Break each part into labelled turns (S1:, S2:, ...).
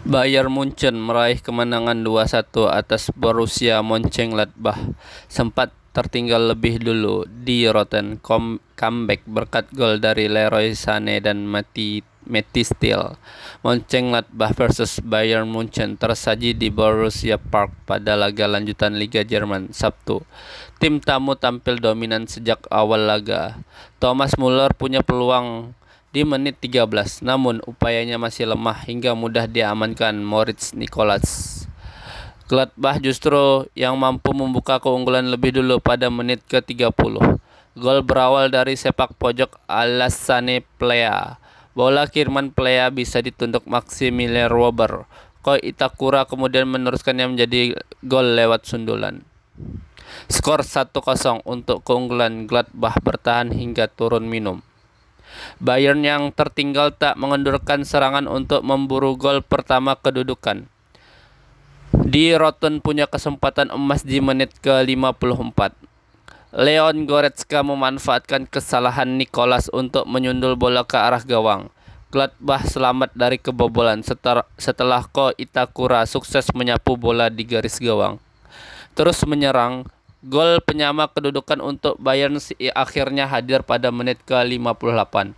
S1: Bayern Munchen meraih kemenangan 2-1 atas Borussia Mönchengladbach. Sempat tertinggal lebih dulu di Rotten comeback berkat gol dari Leroy Sané dan Mati Matty Steel. Mönchengladbach versus Bayern Munchen tersaji di Borussia Park pada laga lanjutan Liga Jerman Sabtu. Tim tamu tampil dominan sejak awal laga. Thomas Muller punya peluang di menit 13. Namun upayanya masih lemah hingga mudah diamankan Moritz Nicholas. Gladbach justru yang mampu membuka keunggulan lebih dulu pada menit ke-30. Gol berawal dari sepak pojok Alassane Plea. Bola Kirman Plea bisa ditunduk Maximilian Robert Koi Itakura kemudian meneruskannya menjadi gol lewat sundulan. Skor 1-0 untuk keunggulan Gladbach bertahan hingga turun minum. Bayern yang tertinggal tak mengendurkan serangan untuk memburu gol pertama kedudukan. Di Rotten punya kesempatan emas di menit ke-54. Leon Goretzka memanfaatkan kesalahan Nicolas untuk menyundul bola ke arah gawang. Gladbach selamat dari kebobolan setelah Ko Itakura sukses menyapu bola di garis gawang. Terus menyerang, Gol penyama kedudukan untuk Bayern akhirnya hadir pada menit ke-58.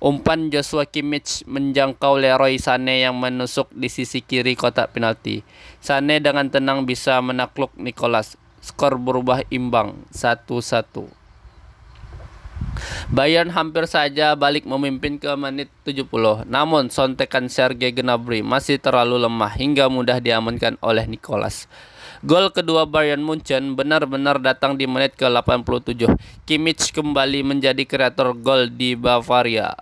S1: Umpan Joshua Kimmich menjangkau Leroy Sané yang menusuk di sisi kiri kotak penalti. Sané dengan tenang bisa menakluk Nicolas. Skor berubah imbang 1-1. Bayern hampir saja balik memimpin ke menit 70. Namun sontekan Sergei Gnabry masih terlalu lemah hingga mudah diamankan oleh Nicolas. Gol kedua Bayern Munchen benar-benar datang di menit ke-87. Kimmich kembali menjadi kreator gol di Bavaria.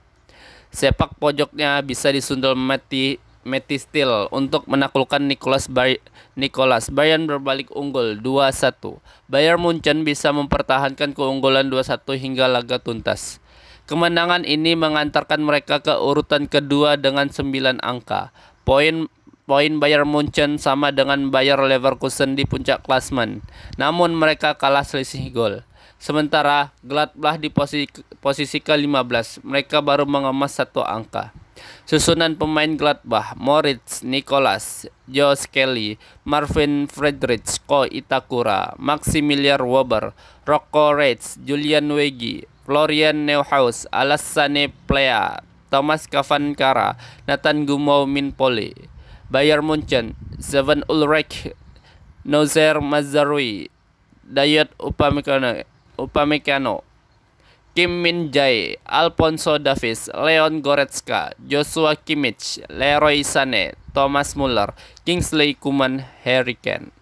S1: Sepak pojoknya bisa disundul Mati Mati Steel untuk menaklukkan Nikolas Bay Nicolas Bayern berbalik unggul 2-1. Bayern Munchen bisa mempertahankan keunggulan 2-1 hingga laga tuntas. Kemenangan ini mengantarkan mereka ke urutan kedua dengan 9 angka. Poin poin Bayern Munchen sama dengan Bayer Leverkusen di puncak klasmen. Namun mereka kalah selisih gol. Sementara Gladbach di posisi, posisi ke-15, mereka baru mengemas satu angka. Susunan pemain Gladbach, Moritz Nicholas, Joe Kelly, Marvin Friedrich, Ko Itakura, Maximilian Weber, Rocco Reitz, Julian Wegi, Florian Neuhaus, Alassane Plea, Thomas Kavankara, Nathan Gumau Minpoli. Bayern Munchen, Seven Ulrich, Nozer Mazarui, Dayot Upamecano, Upamecano, Kim Min Jae, Alfonso Davis, Leon Goretzka, Joshua Kimmich, Leroy Sané, Thomas Muller, Kingsley Kuman, Harry Kane.